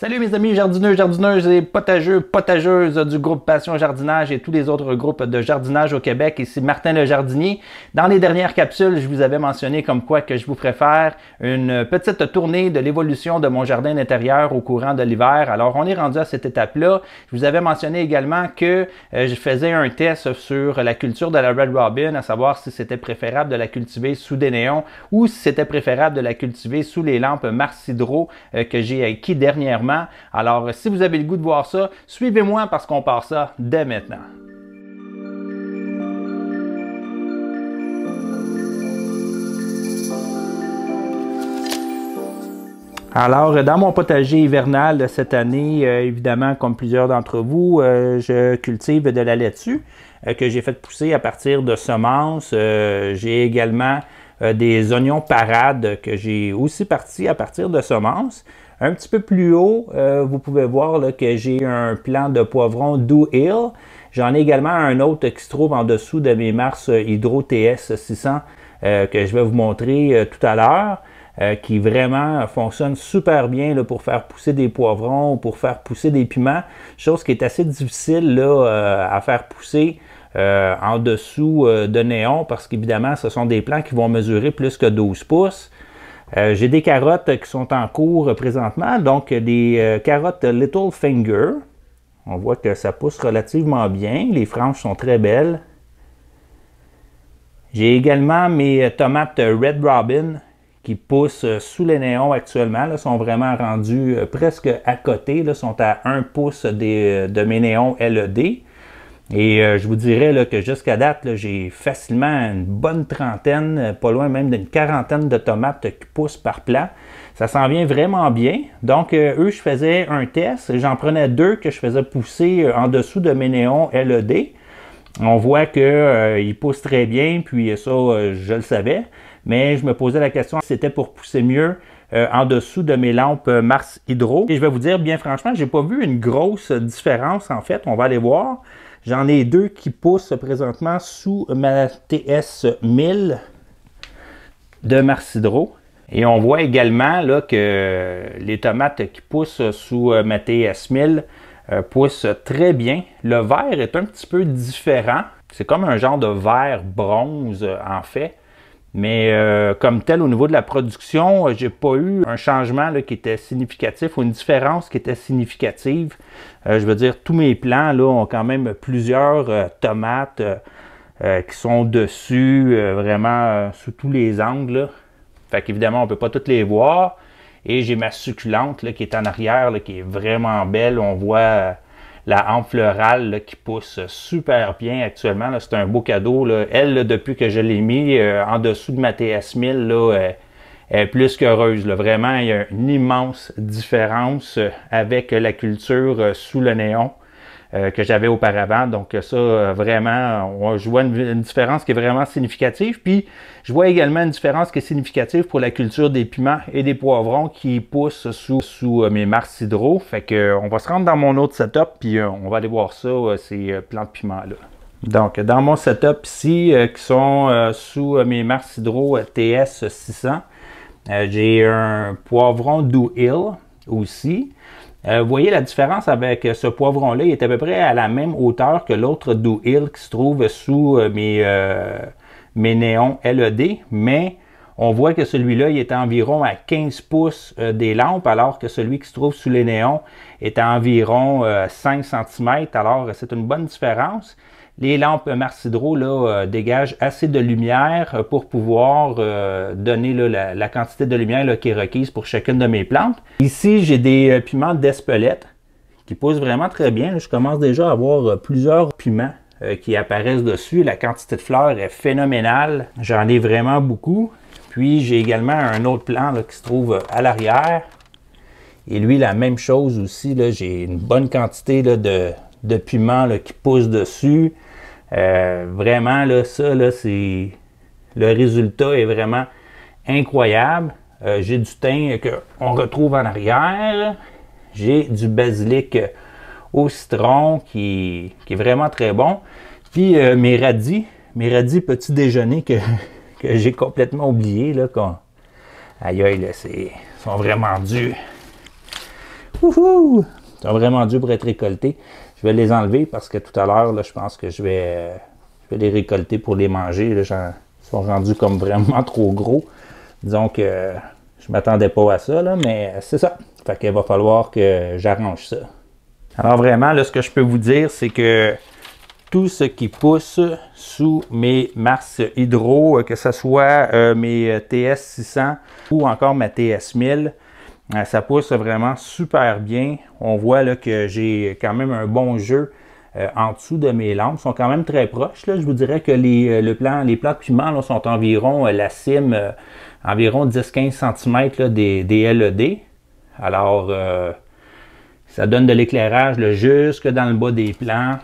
Salut mes amis jardineux, jardineuses et potageux, potageuses du groupe Passion Jardinage et tous les autres groupes de jardinage au Québec. Ici Martin le jardinier. Dans les dernières capsules, je vous avais mentionné comme quoi que je vous faire une petite tournée de l'évolution de mon jardin intérieur au courant de l'hiver. Alors on est rendu à cette étape-là. Je vous avais mentionné également que euh, je faisais un test sur la culture de la Red Robin, à savoir si c'était préférable de la cultiver sous des néons ou si c'était préférable de la cultiver sous les lampes Marcidro euh, que j'ai acquis dernièrement alors, si vous avez le goût de voir ça, suivez-moi parce qu'on part ça dès maintenant. Alors, dans mon potager hivernal de cette année, euh, évidemment, comme plusieurs d'entre vous, euh, je cultive de la laitue euh, que j'ai fait pousser à partir de semences. j'ai également des oignons parades que j'ai aussi partis à partir de semences. Un petit peu plus haut, euh, vous pouvez voir que j'ai un plan de poivron Do Hill. J'en ai également un autre qui se trouve en dessous de mes Mars Hydro TS 600 euh, que je vais vous montrer euh, tout à l'heure. qui vraiment fonctionne super bien pour faire pousser des poivrons ou pour faire pousser des piments, chose qui est assez difficile là, à faire pousser en dessous de néon parce qu'évidemment, ce sont des plants qui vont mesurer plus que 12 pouces. Euh, j'ai des carottes qui sont en cours présentement, donc des euh, carottes Little Finger. On voit que ça pousse relativement bien, les franges sont très belles. J'ai également mes tomates Red Robin qui poussent sous les néons actuellement, Elles sont vraiment rendues euh, presque à côté, elles sont à 1 pouce de mes néons LED. Et euh, je vous dirais que jusqu'à date, j'ai facilement une bonne trentaine, euh, pas loin même d'une quarantaine de tomates qui poussent par plat. Ça s'en vient vraiment bien. Donc, euh, eux, je faisais un test. J'en prenais deux que je faisais pousser en dessous de mes néons LED. On voit qu'ils poussent très bien, puis ça, je le savais. Mais je me posais la question c'était pour pousser mieux en dessous de mes lampes Mars Hydro. Et je vais vous dire, bien franchement, j'ai pas vu une grosse différence en fait. On va aller voir. J'en ai deux qui poussent présentement sous ma TS1000 de Marcidro. Et on voit également là, que les tomates qui poussent sous euh, ma TS1000 euh, poussent très bien. Le vert est un petit peu différent. C'est comme un genre de vert bronze en fait. Mais euh, comme tel, au niveau de la production, euh, j'ai pas eu un changement qui était significatif ou une différence qui était significative. Euh, je veux dire, tous mes plants là, ont quand même plusieurs tomates qui sont dessus, vraiment sous tous les angles. Là. Fait qu'évidemment, on peut pas toutes les voir. Et j'ai ma succulente qui est en arrière, qui est vraiment belle. On voit la hampe florale qui pousse super bien actuellement. C'est un beau cadeau. Là. Elle, depuis que je l'ai mis euh, en dessous de ma TS1000, là, euh, est plus qu'heureuse. Vraiment, il y a une immense différence euh, avec la culture sous le néon. Euh, que j'avais auparavant. Donc ça, euh, vraiment, on, je vois une, différence qui est vraiment significative. Puis je vois également une différence qui est significative pour la culture des piments et des poivrons qui poussent sous, euh, mes mars hydro. Fait que on va se rendre dans mon autre setup, puis on va aller voir ça, ces plants de piments-là. Donc, dans mon setup ici, qui sont sous mes Mars Hydro TS 600, j'ai un poivron Do Hill aussi. Euh, vous voyez la différence avec euh, ce poivron-là, il est à peu près à la même hauteur que l'autre Do qui se trouve sous euh, mes, mes néons LED, mais on voit que celui-là, il est environ à 15 pouces des lampes, alors que celui qui se trouve sous les néons est à environ 5 cm. Alors, c'est une bonne différence les lampes Marcidro là, euh, dégagent assez de lumière euh, pour pouvoir euh, donner la, quantité de lumière qui est requise pour chacune de mes plantes. Ici, j'ai des piments d'Espelette qui poussent vraiment très bien. Je commence déjà à avoir plusieurs piments qui apparaissent dessus. La quantité de fleurs est phénoménale. J'en ai vraiment beaucoup. Puis, j'ai également un autre plant qui se trouve à l'arrière. Et lui, la même chose aussi. J'ai une bonne quantité de, de piments qui poussent dessus. Euh, vraiment, là, ça, là, c'est. Le résultat est vraiment incroyable. Euh, j'ai du thym qu'on retrouve en arrière. J'ai du basilic au citron qui, est vraiment très bon. Puis euh, mes radis, mes radis petit déjeuner que, j'ai complètement oublié. Là, quand Aïe aïe, là, c'est... sont vraiment durs. Wouhou! Ils sont vraiment durs pour être récoltés. Je vais les enlever parce que tout à l'heure, je pense que je vais, les récolter pour les manger. ils sont rendus comme vraiment trop gros. Donc, je euh, je m'attendais pas à ça, mais c'est ça. Fait qu'il va falloir que j'arrange ça. Alors vraiment, ce que je peux vous dire, c'est que tout ce qui pousse sous mes Mars Hydro, euh, que ce soit euh, mes TS600 ou encore ma TS1000, ah, ça pousse vraiment super bien. On voit là, que j'ai quand même un bon jeu euh, en dessous de mes lampes. Ils sont quand même très proches. Je vous dirais que les, euh, le plan, les plants de piment sont environ euh, la cime, environ 10-15 cm des, LED. Alors, ça donne de l'éclairage jusque dans le bas des plants.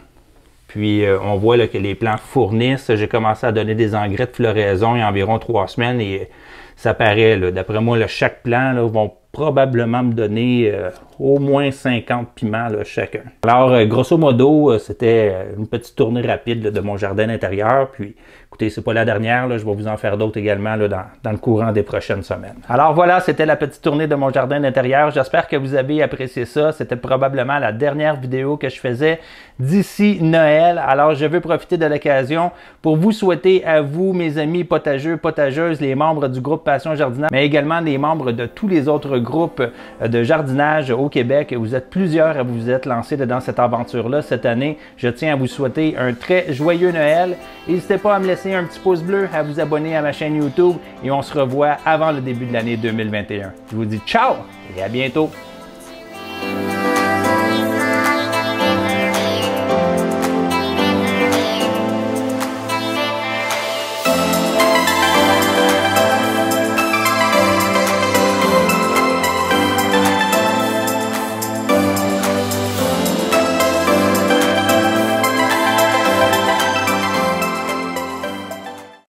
Puis on voit que les plants fournissent. J'ai commencé à donner des engrais de floraison il y a environ trois semaines et ça paraît. D'après moi, là, chaque plan là, vont probablement me donner euh, au moins 50 piments là, chacun. Alors, euh, grosso modo, euh, c'était une petite tournée rapide de mon jardin intérieur. Puis, écoutez, c'est pas la dernière. Là, je vais vous en faire d'autres également dans, dans, le courant des prochaines semaines. Alors voilà, c'était la petite tournée de mon jardin intérieur. J'espère que vous avez apprécié ça. C'était probablement la dernière vidéo que je faisais d'ici Noël. Alors, je veux profiter de l'occasion pour vous souhaiter à vous, mes amis potageux, potageuses, les membres du groupe Passion Jardinage, mais également des membres de tous les autres groupes euh, de jardinage au Québec. Vous êtes plusieurs à vous êtes lancés dans cette aventure-là cette année. Je tiens à vous souhaiter un très joyeux Noël. N'hésitez pas à me laisser un petit pouce bleu, à vous abonner à ma chaîne YouTube et on se revoit avant le début de l'année 2021. Je vous dis ciao et à bientôt.